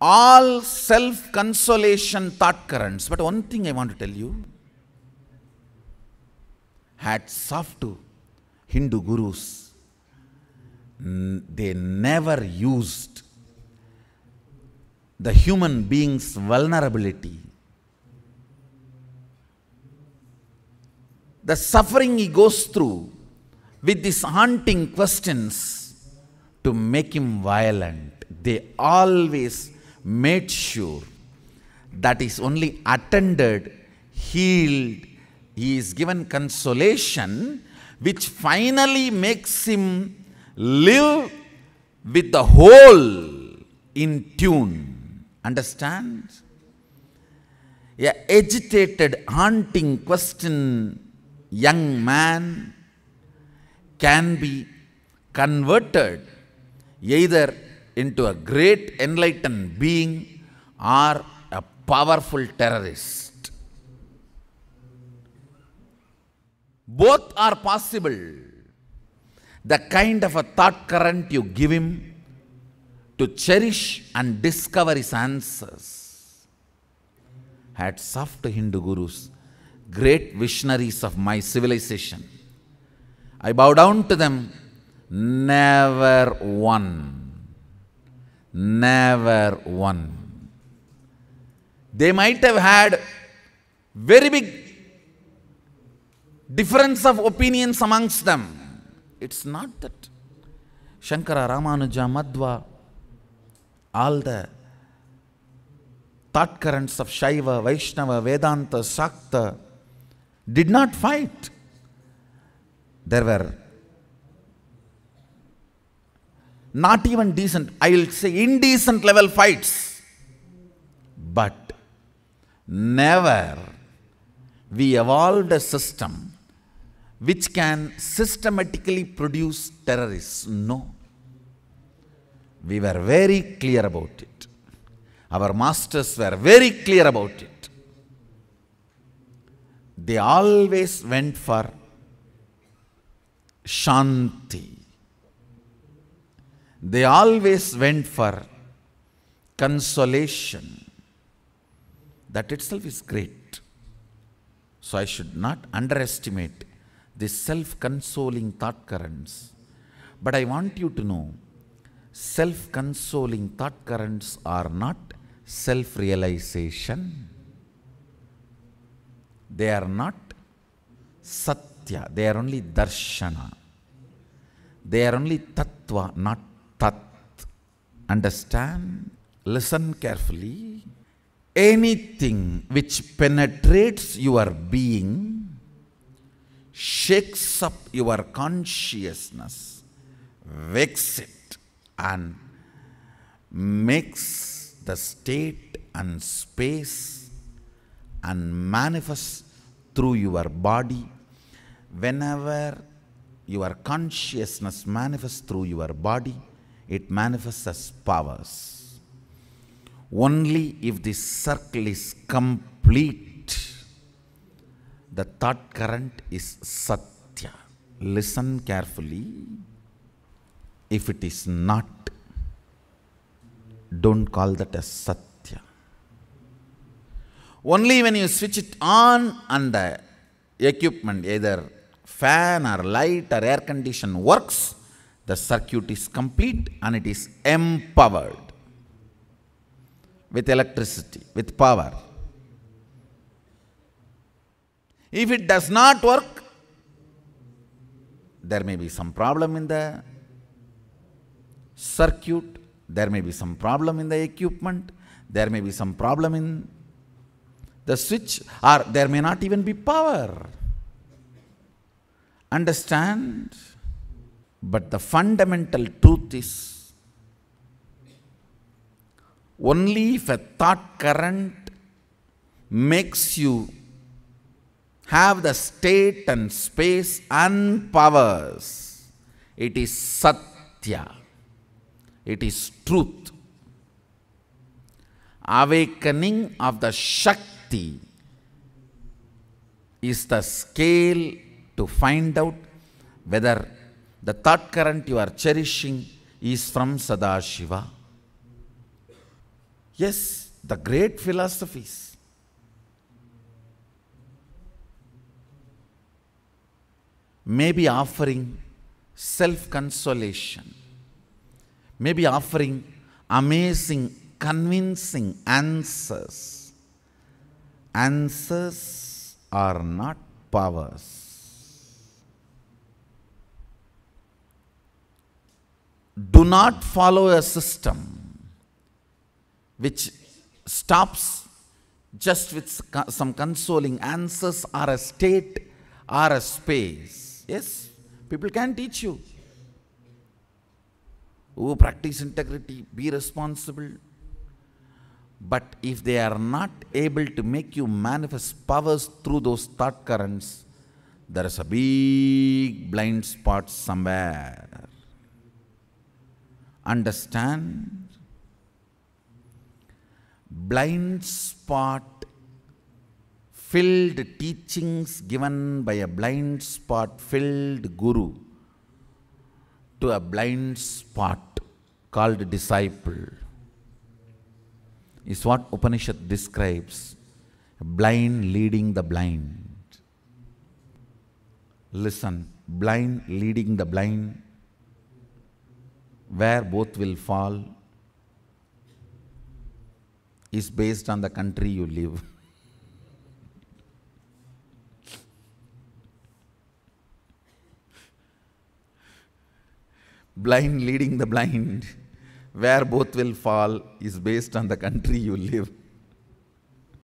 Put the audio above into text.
all self consolation thought currents. But one thing I want to tell you hats off to Hindu gurus, they never used the human being's vulnerability. The suffering he goes through with these haunting questions to make him violent. They always made sure that is only attended, healed, he is given consolation, which finally makes him live with the whole in tune. Understand? A agitated, haunting question, young man can be converted either into a great enlightened being or a powerful terrorist. Both are possible. The kind of a thought current you give him to cherish and discover his answers. Hats off to Hindu gurus, great visionaries of my civilization. I bow down to them, never one Never won. They might have had very big difference of opinions amongst them. It's not that. Shankara, Ramanuja, Madhva, all the thought currents of Shaiva, Vaishnava, Vedanta, Sakta did not fight. There were not even decent, I will say indecent level fights. But never we evolved a system which can systematically produce terrorists. No. We were very clear about it. Our masters were very clear about it. They always went for Shanti. They always went for consolation. That itself is great. So I should not underestimate the self consoling thought currents. But I want you to know self consoling thought currents are not self realization, they are not satya, they are only darshana, they are only tattva, not Tat. Understand? Listen carefully. Anything which penetrates your being shakes up your consciousness, wakes it, and makes the state and space and manifests through your body. Whenever your consciousness manifests through your body, it manifests as powers. Only if the circle is complete, the thought current is Satya. Listen carefully. If it is not, don't call that as Satya. Only when you switch it on and the equipment, either fan or light or air condition works, the circuit is complete and it is empowered with electricity, with power. If it does not work, there may be some problem in the circuit, there may be some problem in the equipment, there may be some problem in the switch, or there may not even be power. Understand? But the fundamental truth is only if a thought current makes you have the state and space and powers, it is Satya, it is truth. Awakening of the Shakti is the scale to find out whether the thought current you are cherishing is from Sadashiva. Yes, the great philosophies. may be offering self consolation, may be offering amazing, convincing answers. Answers are not powers. do not follow a system which stops just with some consoling answers or a state or a space. Yes, people can teach you. Oh, practice integrity, be responsible. But if they are not able to make you manifest powers through those thought currents, there is a big blind spot somewhere understand blind spot filled teachings given by a blind spot filled guru to a blind spot called disciple is what Upanishad describes blind leading the blind. Listen, blind leading the blind where both will fall is based on the country you live. blind leading the blind, where both will fall is based on the country you live.